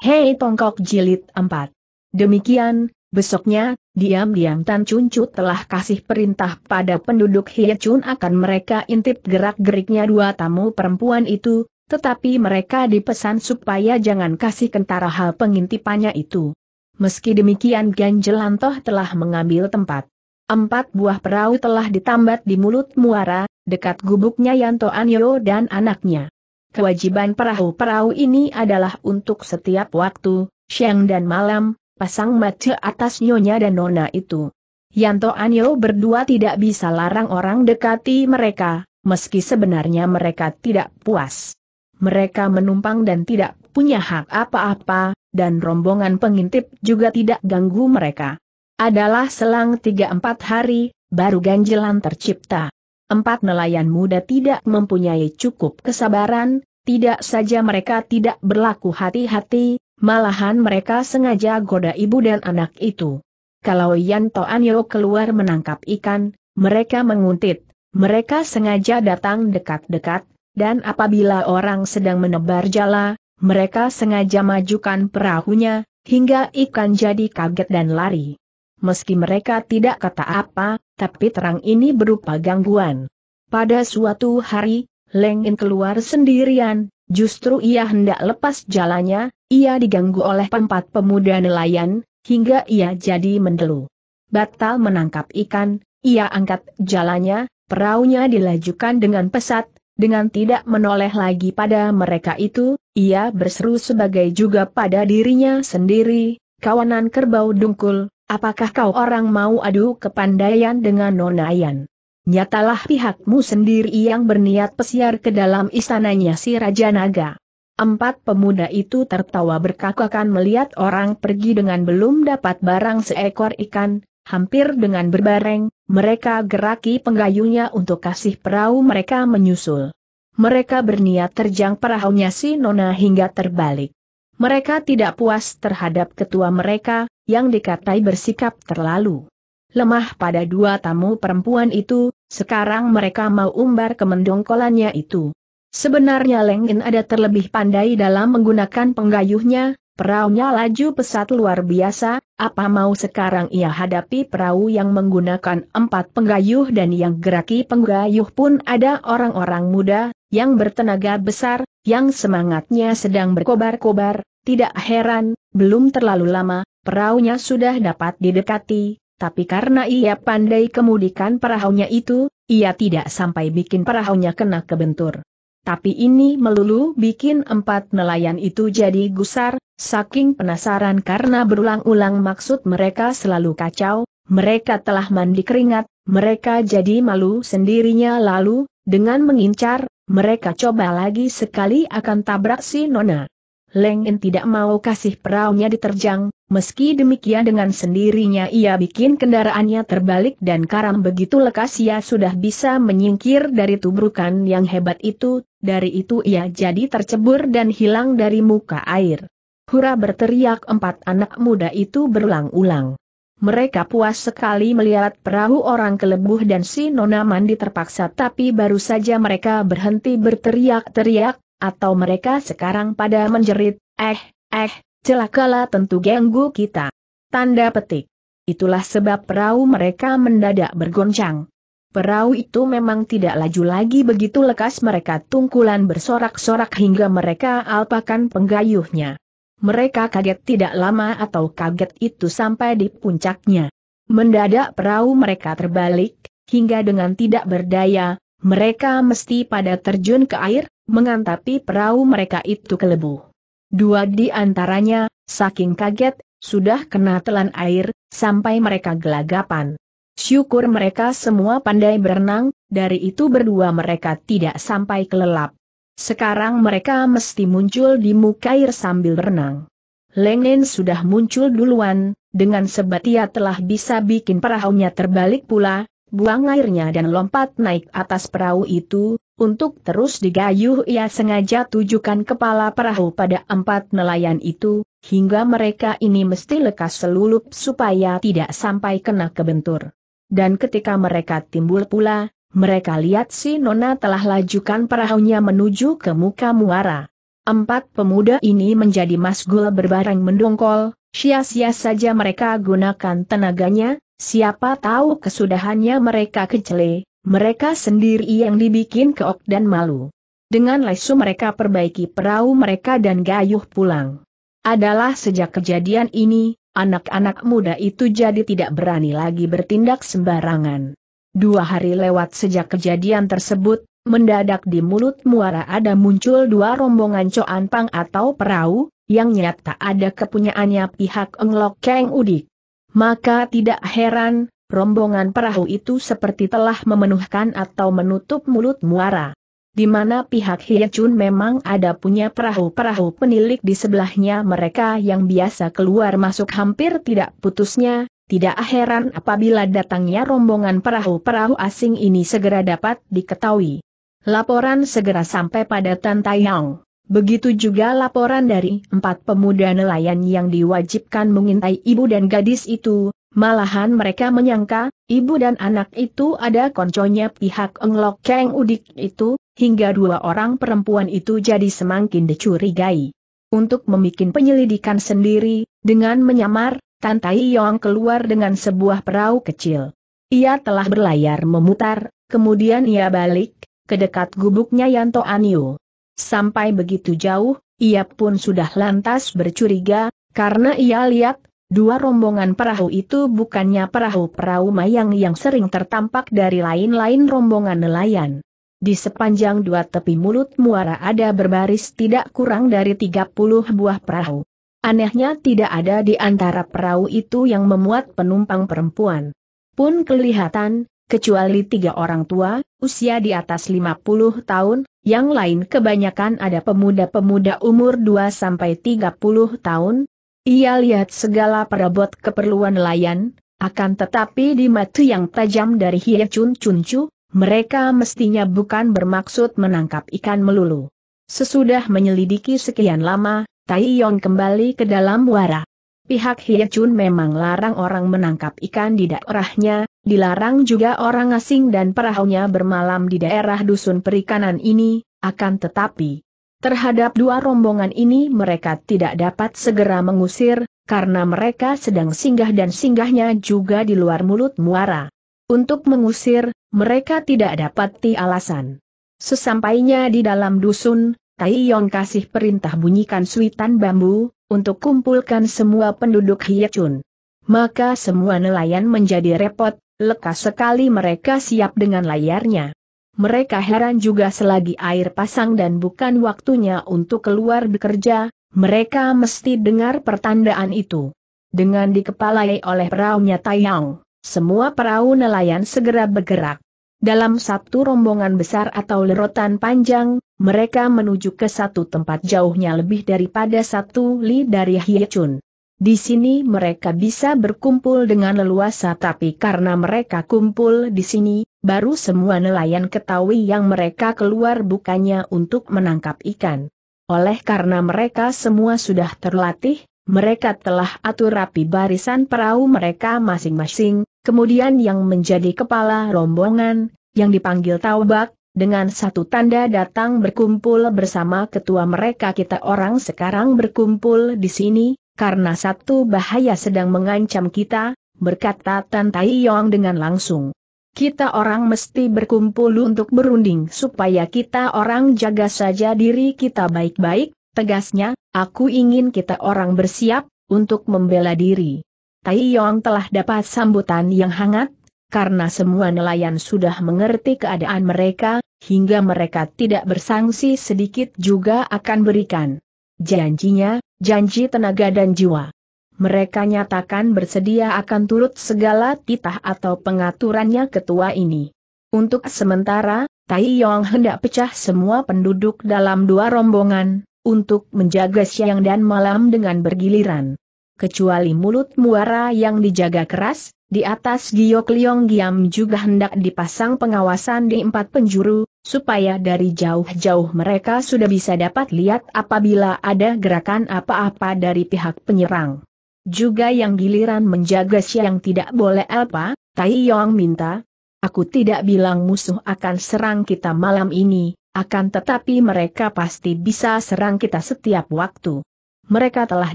Hei Tongkok Jilid 4. Demikian, besoknya, diam-diam Tan Chun Chu telah kasih perintah pada penduduk Hie Chun akan mereka intip gerak-geriknya dua tamu perempuan itu, tetapi mereka dipesan supaya jangan kasih kentara hal pengintipannya itu. Meski demikian Ganjelantoh telah mengambil tempat. Empat buah perahu telah ditambat di mulut muara, dekat gubuknya Yanto Anyo dan anaknya. Kewajiban perahu-perahu ini adalah untuk setiap waktu, siang dan malam, pasang mata atas nyonya dan nona itu. Yanto Anyo berdua tidak bisa larang orang dekati mereka, meski sebenarnya mereka tidak puas. Mereka menumpang dan tidak punya hak apa-apa, dan rombongan pengintip juga tidak ganggu mereka. Adalah selang 3-4 hari, baru ganjelan tercipta. Empat nelayan muda tidak mempunyai cukup kesabaran, tidak saja mereka tidak berlaku hati-hati, malahan mereka sengaja goda ibu dan anak itu. Kalau Yanto Anyo keluar menangkap ikan, mereka menguntit, mereka sengaja datang dekat-dekat, dan apabila orang sedang menebar jala, mereka sengaja majukan perahunya, hingga ikan jadi kaget dan lari. Meski mereka tidak kata apa, tapi terang ini berupa gangguan. Pada suatu hari, Lengin keluar sendirian, justru ia hendak lepas jalannya, ia diganggu oleh empat pemuda nelayan, hingga ia jadi mendelu. Batal menangkap ikan, ia angkat jalannya, peraunya dilajukan dengan pesat, dengan tidak menoleh lagi pada mereka itu, ia berseru sebagai juga pada dirinya sendiri, kawanan kerbau dungkul, apakah kau orang mau adu kepandaian dengan nonayan? nyatalah pihakmu sendiri yang berniat pesiar ke dalam istananya si Raja Naga. Empat pemuda itu tertawa berkakakan melihat orang pergi dengan belum dapat barang seekor ikan, hampir dengan berbareng, mereka geraki penggayunya untuk kasih perahu mereka menyusul. Mereka berniat terjang perahunya si Nona hingga terbalik. Mereka tidak puas terhadap ketua mereka, yang dikatai bersikap terlalu lemah pada dua tamu perempuan itu, sekarang mereka mau umbar kemendongkolannya itu. Sebenarnya Lengin ada terlebih pandai dalam menggunakan penggayuhnya, Perahunya laju pesat luar biasa, apa mau sekarang ia hadapi perahu yang menggunakan empat penggayuh dan yang geraki penggayuh pun ada orang-orang muda, yang bertenaga besar, yang semangatnya sedang berkobar-kobar, tidak heran, belum terlalu lama, perahunya sudah dapat didekati, tapi karena ia pandai kemudikan perahunya itu, ia tidak sampai bikin perahunya kena kebentur. Tapi ini melulu bikin empat nelayan itu jadi gusar, saking penasaran karena berulang-ulang maksud mereka selalu kacau, mereka telah mandi keringat, mereka jadi malu sendirinya lalu, dengan mengincar, mereka coba lagi sekali akan tabrak si Nona. Leng In tidak mau kasih peraunya diterjang, meski demikian dengan sendirinya ia bikin kendaraannya terbalik dan karam begitu lekas ia sudah bisa menyingkir dari tubrukan yang hebat itu, dari itu ia jadi tercebur dan hilang dari muka air. Hura berteriak empat anak muda itu berulang-ulang. Mereka puas sekali melihat perahu orang kelebuh dan si Nona Mandi terpaksa tapi baru saja mereka berhenti berteriak-teriak, atau mereka sekarang pada menjerit, eh, eh, celakalah tentu ganggu kita. Tanda petik. Itulah sebab perahu mereka mendadak bergoncang. Perahu itu memang tidak laju lagi begitu lekas mereka tungkulan bersorak-sorak hingga mereka alpakan penggayuhnya. Mereka kaget tidak lama atau kaget itu sampai di puncaknya. Mendadak perahu mereka terbalik, hingga dengan tidak berdaya, mereka mesti pada terjun ke air, mengantapi perahu mereka itu ke lebu. Dua di antaranya, saking kaget, sudah kena telan air, sampai mereka gelagapan. Syukur mereka semua pandai berenang, dari itu berdua mereka tidak sampai kelelap. Sekarang mereka mesti muncul di muka air sambil berenang. Lengen sudah muncul duluan, dengan sebatia telah bisa bikin perahunya terbalik pula, buang airnya dan lompat naik atas perahu itu, untuk terus digayuh ia sengaja tujukan kepala perahu pada empat nelayan itu, hingga mereka ini mesti lekas selulup supaya tidak sampai kena kebentur. Dan ketika mereka timbul pula, mereka lihat si Nona telah lajukan perahunya menuju ke muka muara. Empat pemuda ini menjadi masgul berbareng mendongkol, sia-sia saja mereka gunakan tenaganya, Siapa tahu kesudahannya mereka kecele, mereka sendiri yang dibikin keok dan malu. Dengan lesu mereka perbaiki perahu mereka dan gayuh pulang. Adalah sejak kejadian ini, anak-anak muda itu jadi tidak berani lagi bertindak sembarangan. Dua hari lewat sejak kejadian tersebut, mendadak di mulut muara ada muncul dua rombongan coanpang atau perahu, yang nyata ada kepunyaannya pihak Englok Keng Udik. Maka tidak heran, rombongan perahu itu seperti telah memenuhkan atau menutup mulut muara. Di mana pihak Hiacun memang ada punya perahu-perahu penilik di sebelahnya mereka yang biasa keluar masuk hampir tidak putusnya, tidak heran apabila datangnya rombongan perahu-perahu asing ini segera dapat diketahui. Laporan segera sampai pada Tan Taiyang. Begitu juga laporan dari empat pemuda nelayan yang diwajibkan mengintai ibu dan gadis itu, malahan mereka menyangka, ibu dan anak itu ada konconya pihak Englok keng Udik itu, hingga dua orang perempuan itu jadi semakin dicurigai. Untuk memikin penyelidikan sendiri, dengan menyamar, Tan Tai Yong keluar dengan sebuah perahu kecil. Ia telah berlayar memutar, kemudian ia balik, ke dekat gubuknya Yanto Anio. Sampai begitu jauh, ia pun sudah lantas bercuriga, karena ia lihat, dua rombongan perahu itu bukannya perahu-perahu mayang yang sering tertampak dari lain-lain rombongan nelayan. Di sepanjang dua tepi mulut muara ada berbaris tidak kurang dari 30 buah perahu. Anehnya tidak ada di antara perahu itu yang memuat penumpang perempuan. Pun kelihatan, kecuali tiga orang tua, usia di atas 50 tahun, yang lain kebanyakan ada pemuda-pemuda umur 2-30 tahun. Ia lihat segala perabot keperluan nelayan, akan tetapi di mata yang tajam dari Hie Chun Chun Chu, mereka mestinya bukan bermaksud menangkap ikan melulu. Sesudah menyelidiki sekian lama, Tai Yong kembali ke dalam wara. Pihak Hye memang larang orang menangkap ikan di daerahnya, Dilarang juga orang asing dan perahunya bermalam di daerah dusun perikanan ini, akan tetapi terhadap dua rombongan ini mereka tidak dapat segera mengusir, karena mereka sedang singgah dan singgahnya juga di luar mulut muara. Untuk mengusir, mereka tidak dapat ti alasan. Sesampainya di dalam dusun, Tai Yong kasih perintah bunyikan suitan bambu, untuk kumpulkan semua penduduk Hiechun. Maka semua nelayan menjadi repot, Lekas sekali mereka siap dengan layarnya. Mereka heran juga selagi air pasang dan bukan waktunya untuk keluar bekerja, mereka mesti dengar pertandaan itu. Dengan dikepalai oleh perahunya Taiyang, semua perahu nelayan segera bergerak. Dalam satu rombongan besar atau lerotan panjang, mereka menuju ke satu tempat jauhnya lebih daripada satu li dari Hiechun. Di sini mereka bisa berkumpul dengan leluasa tapi karena mereka kumpul di sini, baru semua nelayan ketahui yang mereka keluar bukannya untuk menangkap ikan. Oleh karena mereka semua sudah terlatih, mereka telah atur rapi barisan perahu mereka masing-masing, kemudian yang menjadi kepala rombongan, yang dipanggil Taubak, dengan satu tanda datang berkumpul bersama ketua mereka kita orang sekarang berkumpul di sini, karena satu bahaya sedang mengancam kita, berkata Tan Tai Yong dengan langsung. Kita orang mesti berkumpul untuk berunding supaya kita orang jaga saja diri kita baik-baik, tegasnya, aku ingin kita orang bersiap, untuk membela diri. Tai Yong telah dapat sambutan yang hangat, karena semua nelayan sudah mengerti keadaan mereka, hingga mereka tidak bersangsi sedikit juga akan berikan. Janjinya, janji tenaga dan jiwa. Mereka nyatakan bersedia akan turut segala titah atau pengaturannya ketua ini. Untuk sementara, Tai Yong hendak pecah semua penduduk dalam dua rombongan, untuk menjaga siang dan malam dengan bergiliran. Kecuali mulut muara yang dijaga keras, di atas Giok Liong Giam juga hendak dipasang pengawasan di empat penjuru, supaya dari jauh-jauh mereka sudah bisa dapat lihat apabila ada gerakan apa-apa dari pihak penyerang. Juga yang giliran menjaga siang tidak boleh apa, Tai Yong minta, aku tidak bilang musuh akan serang kita malam ini, akan tetapi mereka pasti bisa serang kita setiap waktu. Mereka telah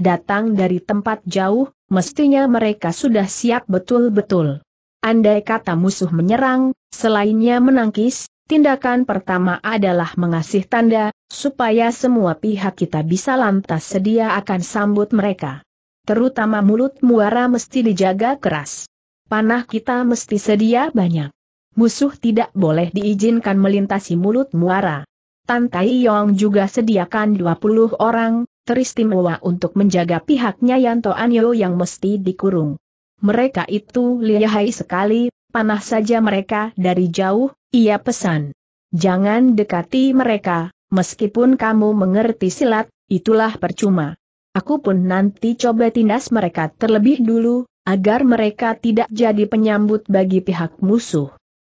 datang dari tempat jauh, mestinya mereka sudah siap betul-betul. Andai kata musuh menyerang, selainnya menangkis, tindakan pertama adalah mengasih tanda, supaya semua pihak kita bisa lantas sedia akan sambut mereka. Terutama mulut muara mesti dijaga keras. Panah kita mesti sedia banyak. Musuh tidak boleh diizinkan melintasi mulut muara. Tantai Yong juga sediakan 20 orang, teristimewa untuk menjaga pihaknya Yanto Anyo yang mesti dikurung. Mereka itu lihai sekali, panah saja mereka dari jauh, ia pesan. Jangan dekati mereka, meskipun kamu mengerti silat, itulah percuma. Aku pun nanti coba tindas mereka terlebih dulu, agar mereka tidak jadi penyambut bagi pihak musuh.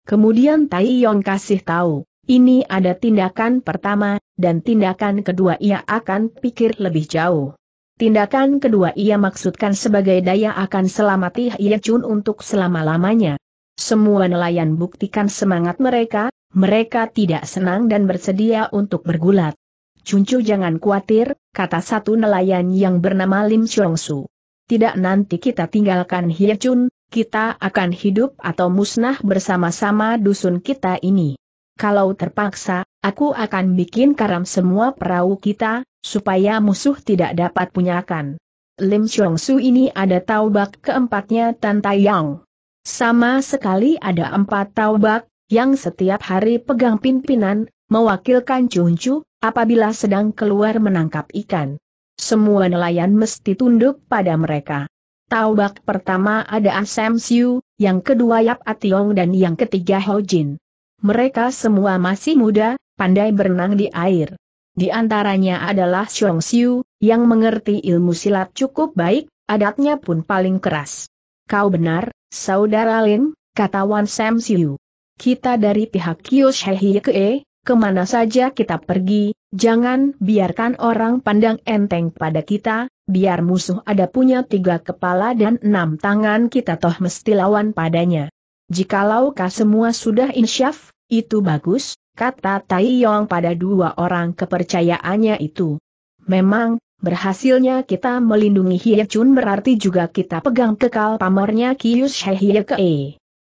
Kemudian Tai Yong kasih tahu, ini ada tindakan pertama, dan tindakan kedua ia akan pikir lebih jauh. Tindakan kedua ia maksudkan sebagai daya akan selamati Hye Chun untuk selama-lamanya. Semua nelayan buktikan semangat mereka, mereka tidak senang dan bersedia untuk bergulat. Cuncu jangan khawatir, kata satu nelayan yang bernama Lim Chong Su. Tidak nanti kita tinggalkan Hye Chun, kita akan hidup atau musnah bersama-sama dusun kita ini kalau terpaksa, aku akan bikin karam semua perahu kita, supaya musuh tidak dapat punyakan. Lim Chong Su ini ada taubak keempatnya Tan Tai Yang. Sama sekali ada empat taubak, yang setiap hari pegang pimpinan, mewakilkan cuncu, apabila sedang keluar menangkap ikan. Semua nelayan mesti tunduk pada mereka. Taubak pertama ada Asem Siu, yang kedua Yap Ationg dan yang ketiga Ho Jin. Mereka semua masih muda, pandai berenang di air. Di antaranya adalah Xiong Xiu, yang mengerti ilmu silat cukup baik, adatnya pun paling keras. Kau benar, Saudara Lin, kata Wan Sam Xiu. Kita dari pihak Kyoshehi Kee, kemana saja kita pergi, jangan biarkan orang pandang enteng pada kita, biar musuh ada punya tiga kepala dan enam tangan kita toh mesti lawan padanya. Jikalau kau semua sudah insyaf, itu bagus, kata Tai Yong pada dua orang kepercayaannya itu. Memang, berhasilnya kita melindungi Hie Chun berarti juga kita pegang kekal pamornya Kiyus Hie Kei. E.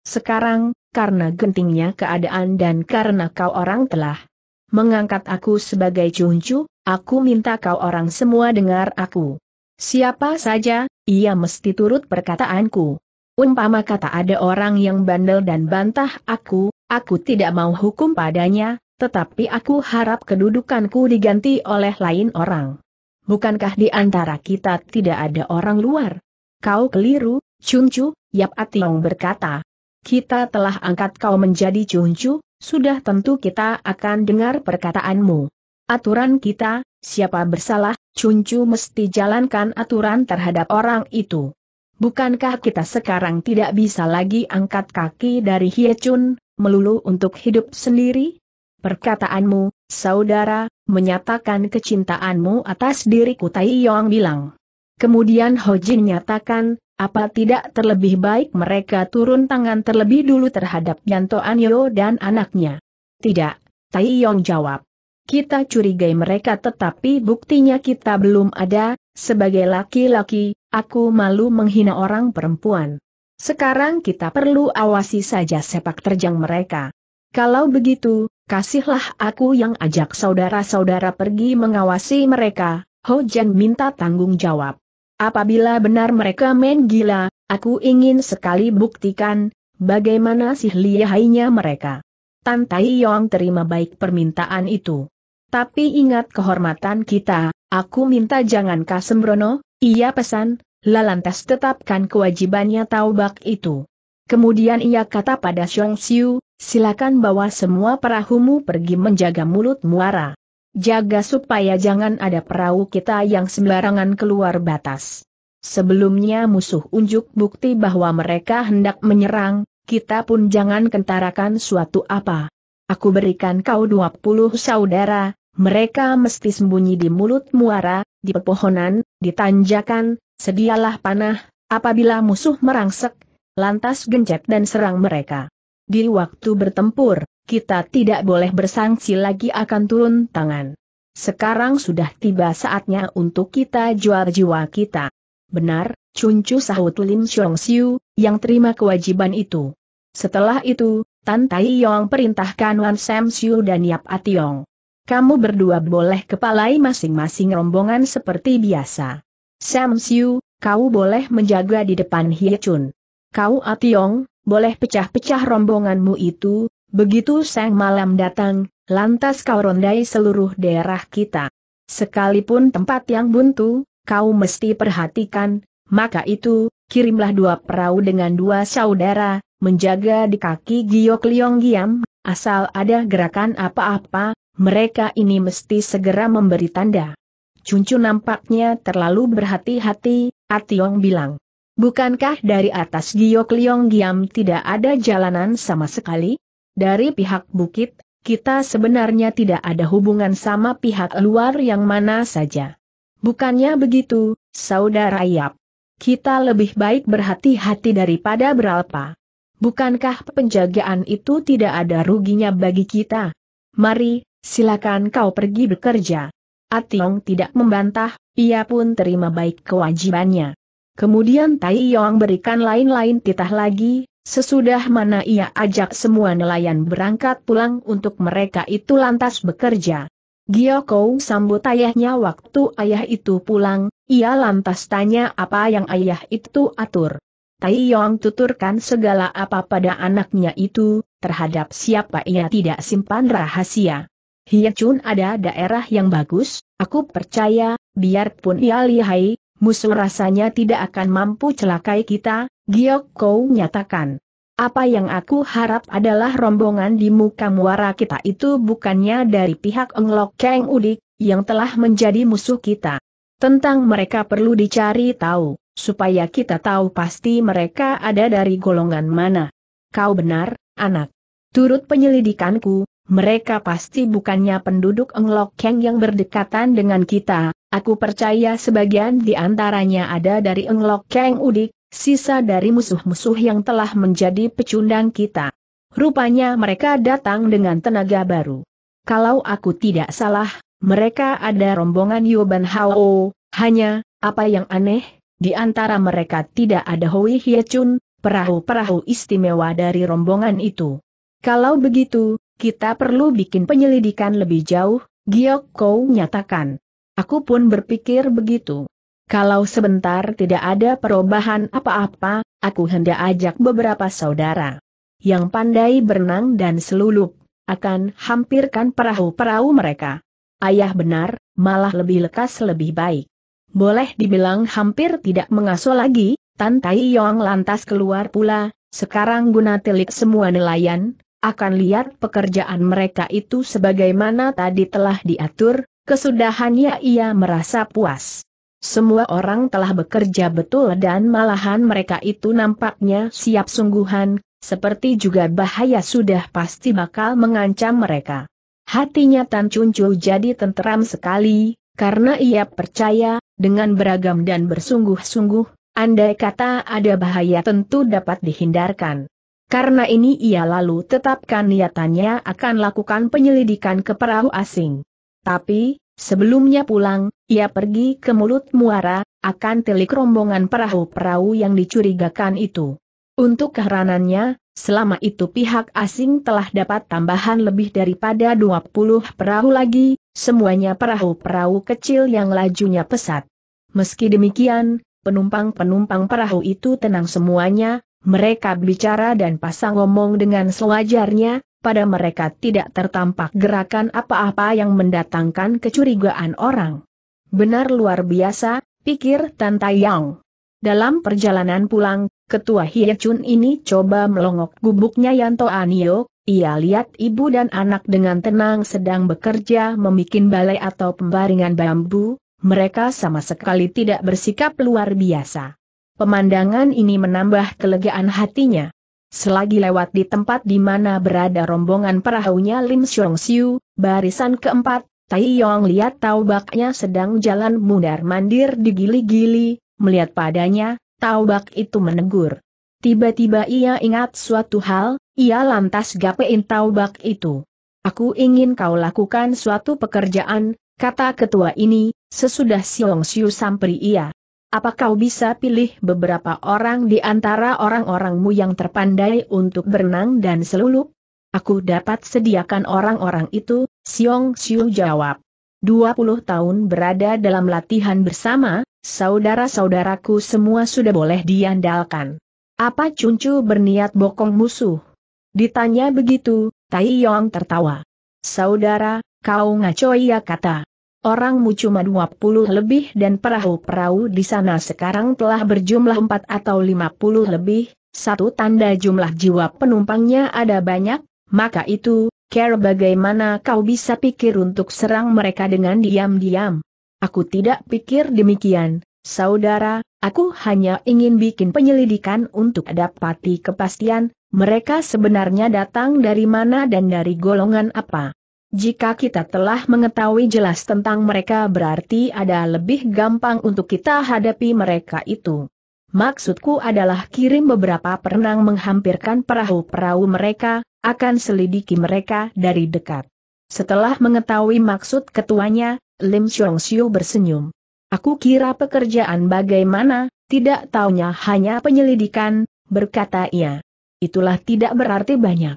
Sekarang, karena gentingnya keadaan dan karena kau orang telah mengangkat aku sebagai cuncu, aku minta kau orang semua dengar aku. Siapa saja, ia mesti turut perkataanku. Umpama kata ada orang yang bandel dan bantah aku, aku tidak mau hukum padanya, tetapi aku harap kedudukanku diganti oleh lain orang. Bukankah di antara kita tidak ada orang luar? Kau keliru, Cuncu, Yap Ationg berkata. Kita telah angkat kau menjadi Cuncu, sudah tentu kita akan dengar perkataanmu. Aturan kita, siapa bersalah, Cuncu mesti jalankan aturan terhadap orang itu. Bukankah kita sekarang tidak bisa lagi angkat kaki dari Chun, melulu untuk hidup sendiri? Perkataanmu, saudara, menyatakan kecintaanmu atas diriku Tai Yong bilang. Kemudian Ho Jin nyatakan, apa tidak terlebih baik mereka turun tangan terlebih dulu terhadap Yanto Anyo dan anaknya? Tidak, Tai Yong jawab. Kita curigai mereka tetapi buktinya kita belum ada, sebagai laki-laki, Aku malu menghina orang perempuan. Sekarang kita perlu awasi saja sepak terjang mereka. Kalau begitu, kasihlah aku yang ajak saudara-saudara pergi mengawasi mereka, Ho Jan minta tanggung jawab. Apabila benar mereka main gila, aku ingin sekali buktikan, bagaimana sih lihainya mereka. Tan Tai Yong terima baik permintaan itu. Tapi ingat kehormatan kita, aku minta jangan Kasembrono, ia pesan, lalantas tetapkan kewajibannya taubak itu. Kemudian ia kata pada Xiong Xiu, silakan bawa semua perahumu pergi menjaga mulut muara. Jaga supaya jangan ada perahu kita yang sembarangan keluar batas. Sebelumnya musuh unjuk bukti bahwa mereka hendak menyerang, kita pun jangan kentarakan suatu apa. Aku berikan kau 20 saudara, mereka mesti sembunyi di mulut muara, di pepohonan, di tanjakan, sedialah panah, apabila musuh merangsek, lantas gencet dan serang mereka. Di waktu bertempur, kita tidak boleh bersangsi lagi akan turun tangan. Sekarang sudah tiba saatnya untuk kita jual jiwa kita. Benar, cuncu sahut Lim Xiong Siu, yang terima kewajiban itu. Setelah itu, Tan Tai Yong perintahkan Wan Sam Siu dan Yap Ationg kamu berdua boleh kepalai masing-masing rombongan seperti biasa. Sam Siu, kau boleh menjaga di depan Hye Chun. Kau Ationg, boleh pecah-pecah rombonganmu itu, begitu sang malam datang, lantas kau rondai seluruh daerah kita. Sekalipun tempat yang buntu, kau mesti perhatikan, maka itu, kirimlah dua perahu dengan dua saudara, menjaga di kaki Giok Liong Giam, asal ada gerakan apa-apa, mereka ini mesti segera memberi tanda. Cuncu nampaknya terlalu berhati-hati, Ationg bilang. Bukankah dari atas Giok Liong Giam tidak ada jalanan sama sekali? Dari pihak bukit, kita sebenarnya tidak ada hubungan sama pihak luar yang mana saja. Bukannya begitu, Saudara Yap. Kita lebih baik berhati-hati daripada beralpa. Bukankah penjagaan itu tidak ada ruginya bagi kita? Mari, silakan kau pergi bekerja. Ationg tidak membantah, ia pun terima baik kewajibannya. Kemudian Tai Yong berikan lain-lain titah lagi, sesudah mana ia ajak semua nelayan berangkat pulang untuk mereka itu lantas bekerja. Gioko sambut ayahnya waktu ayah itu pulang, ia lantas tanya apa yang ayah itu atur. Tai Yong tuturkan segala apa pada anaknya itu, terhadap siapa ia tidak simpan rahasia. Chun ada daerah yang bagus, aku percaya, biarpun ia lihai, musuh rasanya tidak akan mampu celakai kita, Giok Kou nyatakan. Apa yang aku harap adalah rombongan di muka muara kita itu bukannya dari pihak Englok Kang Udik, yang telah menjadi musuh kita. Tentang mereka perlu dicari tahu, supaya kita tahu pasti mereka ada dari golongan mana. Kau benar, anak. Turut penyelidikanku, mereka pasti bukannya penduduk Englokeng yang berdekatan dengan kita, aku percaya sebagian di antaranya ada dari Englok Englokeng Udik, sisa dari musuh-musuh yang telah menjadi pecundang kita. Rupanya mereka datang dengan tenaga baru. Kalau aku tidak salah, mereka ada rombongan Yoban Hao, hanya, apa yang aneh, di antara mereka tidak ada Hui Hye Chun, perahu-perahu istimewa dari rombongan itu. Kalau begitu, kita perlu bikin penyelidikan lebih jauh, Giok Kou nyatakan. Aku pun berpikir begitu. Kalau sebentar tidak ada perubahan apa-apa, aku hendak ajak beberapa saudara yang pandai berenang dan selulup, akan hampirkan perahu-perahu mereka. Ayah benar, malah lebih lekas lebih baik. Boleh dibilang hampir tidak mengasuh lagi, Tan Tai Yong lantas keluar pula, sekarang guna tilik semua nelayan, akan lihat pekerjaan mereka itu sebagaimana tadi telah diatur, kesudahannya ia merasa puas. Semua orang telah bekerja betul dan malahan mereka itu nampaknya siap sungguhan, seperti juga bahaya sudah pasti bakal mengancam mereka. Hatinya Tan Cuncu jadi tenteram sekali, karena ia percaya, dengan beragam dan bersungguh-sungguh, andai kata ada bahaya tentu dapat dihindarkan. Karena ini ia lalu tetapkan niatannya akan lakukan penyelidikan ke perahu asing. Tapi, sebelumnya pulang, ia pergi ke mulut muara, akan telik rombongan perahu-perahu yang dicurigakan itu. Untuk keheranannya, selama itu pihak asing telah dapat tambahan lebih daripada 20 perahu lagi, semuanya perahu-perahu kecil yang lajunya pesat. Meski demikian, penumpang-penumpang perahu itu tenang semuanya, mereka bicara dan pasang ngomong dengan sewajarnya, pada mereka tidak tertampak gerakan apa-apa yang mendatangkan kecurigaan orang. Benar luar biasa, pikir Tan Yang. Dalam perjalanan pulang, ketua Chun ini coba melongok gubuknya Yanto Anio, ia lihat ibu dan anak dengan tenang sedang bekerja memikin balai atau pembaringan bambu, mereka sama sekali tidak bersikap luar biasa. Pemandangan ini menambah kelegaan hatinya. Selagi lewat di tempat di mana berada rombongan perahunya Lim Xiong Siu, barisan keempat, Tai Yong lihat Taubaknya sedang jalan mundar-mandir di gili gili melihat padanya, Taubak itu menegur. Tiba-tiba ia ingat suatu hal, ia lantas gapein Taubak itu. Aku ingin kau lakukan suatu pekerjaan, kata ketua ini, sesudah Xiong Siu sampri ia. Apa kau bisa pilih beberapa orang di antara orang-orangmu yang terpandai untuk berenang dan selulup? Aku dapat sediakan orang-orang itu, Siong Siu jawab. 20 tahun berada dalam latihan bersama, saudara-saudaraku semua sudah boleh diandalkan. Apa Cuncu berniat bokong musuh? Ditanya begitu, Tai Yong tertawa. Saudara, kau ngaco ya kata. Orangmu cuma 20 lebih dan perahu-perahu di sana sekarang telah berjumlah 4 atau 50 lebih, satu tanda jumlah jiwa penumpangnya ada banyak, maka itu, Care bagaimana kau bisa pikir untuk serang mereka dengan diam-diam? Aku tidak pikir demikian, saudara, aku hanya ingin bikin penyelidikan untuk dapati kepastian, mereka sebenarnya datang dari mana dan dari golongan apa. Jika kita telah mengetahui jelas tentang mereka berarti ada lebih gampang untuk kita hadapi mereka itu. Maksudku adalah kirim beberapa perenang menghampirkan perahu-perahu mereka, akan selidiki mereka dari dekat. Setelah mengetahui maksud ketuanya, Lim Chong Siu bersenyum. Aku kira pekerjaan bagaimana, tidak taunya hanya penyelidikan, berkata ia. Itulah tidak berarti banyak.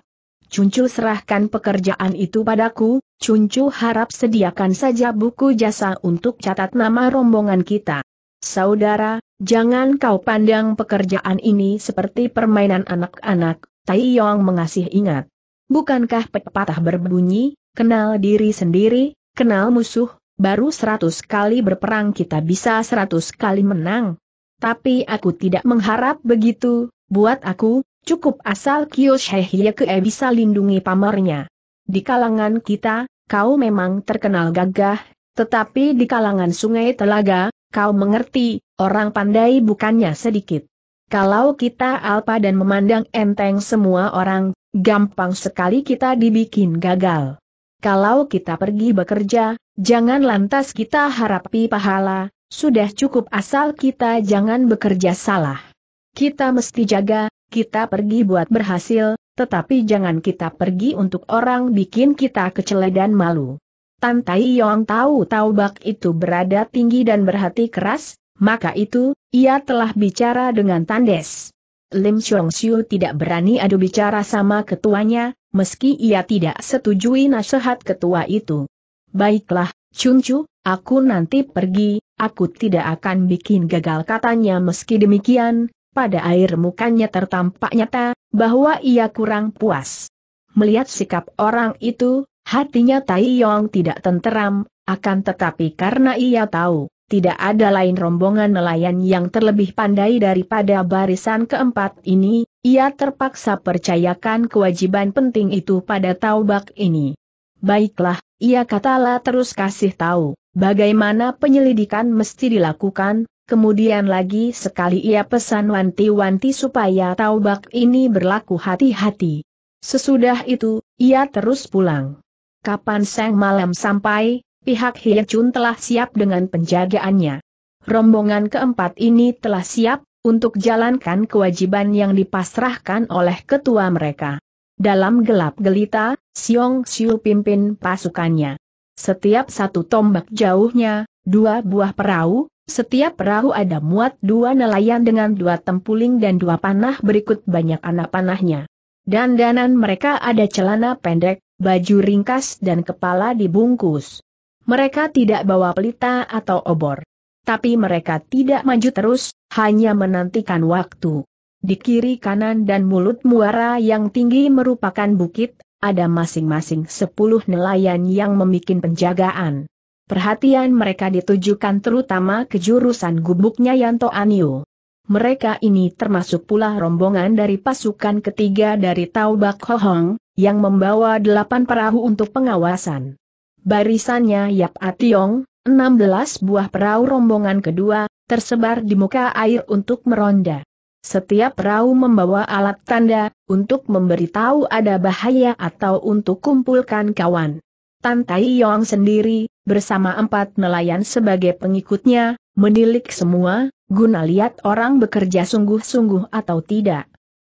Cuncu serahkan pekerjaan itu padaku, Cuncu harap sediakan saja buku jasa untuk catat nama rombongan kita. Saudara, jangan kau pandang pekerjaan ini seperti permainan anak-anak, Tai Yong mengasih ingat. Bukankah pepatah berbunyi, kenal diri sendiri, kenal musuh, baru seratus kali berperang kita bisa seratus kali menang. Tapi aku tidak mengharap begitu, buat aku, Cukup asal Kyoshehiekee bisa lindungi pamernya. Di kalangan kita, kau memang terkenal gagah, tetapi di kalangan sungai telaga, kau mengerti, orang pandai bukannya sedikit. Kalau kita alpa dan memandang enteng semua orang, gampang sekali kita dibikin gagal. Kalau kita pergi bekerja, jangan lantas kita harapi pahala, sudah cukup asal kita jangan bekerja salah. Kita mesti jaga, kita pergi buat berhasil, tetapi jangan kita pergi untuk orang bikin kita kecele dan malu. Tan Tai Yong tahu taubak itu berada tinggi dan berhati keras, maka itu, ia telah bicara dengan Tandes. Lim Chong Xiu tidak berani adu bicara sama ketuanya, meski ia tidak setujui nasihat ketua itu. Baiklah, Chun Chu, aku nanti pergi, aku tidak akan bikin gagal katanya meski demikian, pada air mukanya tertampak nyata, bahwa ia kurang puas. Melihat sikap orang itu, hatinya Tai Yong tidak tenteram, akan tetapi karena ia tahu, tidak ada lain rombongan nelayan yang terlebih pandai daripada barisan keempat ini, ia terpaksa percayakan kewajiban penting itu pada taubak ini. Baiklah, ia katalah terus kasih tahu, bagaimana penyelidikan mesti dilakukan, kemudian lagi sekali ia pesan wanti-wanti supaya taubak ini berlaku hati-hati. Sesudah itu, ia terus pulang. Kapan sang malam sampai, pihak Hiacun telah siap dengan penjagaannya. Rombongan keempat ini telah siap, untuk jalankan kewajiban yang dipasrahkan oleh ketua mereka. Dalam gelap gelita, Siong Siu pimpin pasukannya. Setiap satu tombak jauhnya, dua buah perahu, setiap perahu ada muat dua nelayan dengan dua tempuling dan dua panah berikut banyak anak panahnya. Dan danan mereka ada celana pendek, baju ringkas dan kepala dibungkus. Mereka tidak bawa pelita atau obor. Tapi mereka tidak maju terus, hanya menantikan waktu. Di kiri kanan dan mulut muara yang tinggi merupakan bukit, ada masing-masing sepuluh nelayan yang memikin penjagaan. Perhatian mereka ditujukan terutama ke jurusan gubuknya Yanto Anio. Mereka ini termasuk pula rombongan dari pasukan ketiga dari Taubak Hohong, yang membawa delapan perahu untuk pengawasan. Barisannya Yap Ationg, 16 buah perahu rombongan kedua, tersebar di muka air untuk meronda. Setiap perahu membawa alat tanda, untuk memberitahu ada bahaya atau untuk kumpulkan kawan. Tan Tai Yong sendiri, bersama empat nelayan sebagai pengikutnya, menilik semua, guna lihat orang bekerja sungguh-sungguh atau tidak.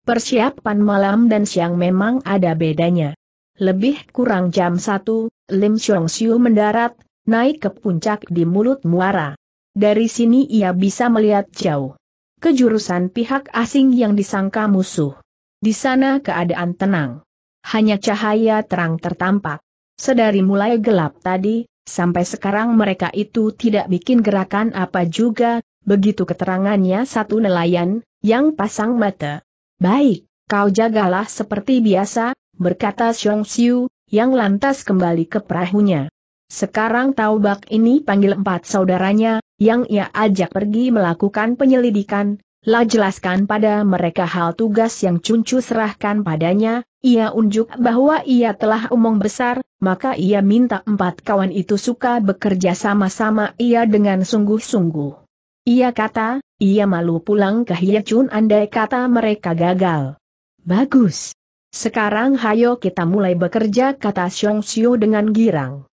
Persiapan malam dan siang memang ada bedanya. Lebih kurang jam 1, Lim Xiong Xiu mendarat, naik ke puncak di mulut muara. Dari sini ia bisa melihat jauh. Kejurusan pihak asing yang disangka musuh. Di sana keadaan tenang. Hanya cahaya terang tertampak. Sedari mulai gelap tadi, sampai sekarang mereka itu tidak bikin gerakan apa juga, begitu keterangannya satu nelayan, yang pasang mata. Baik, kau jagalah seperti biasa, berkata Xiong Xiu, yang lantas kembali ke perahunya. Sekarang Taubak ini panggil empat saudaranya, yang ia ajak pergi melakukan penyelidikan, lah jelaskan pada mereka hal tugas yang Cuncu serahkan padanya, ia unjuk bahwa ia telah umum besar, maka ia minta empat kawan itu suka bekerja sama-sama ia dengan sungguh-sungguh. Ia kata, ia malu pulang ke Hiacun andai kata mereka gagal. Bagus. Sekarang hayo kita mulai bekerja kata Xiong Xiu dengan girang.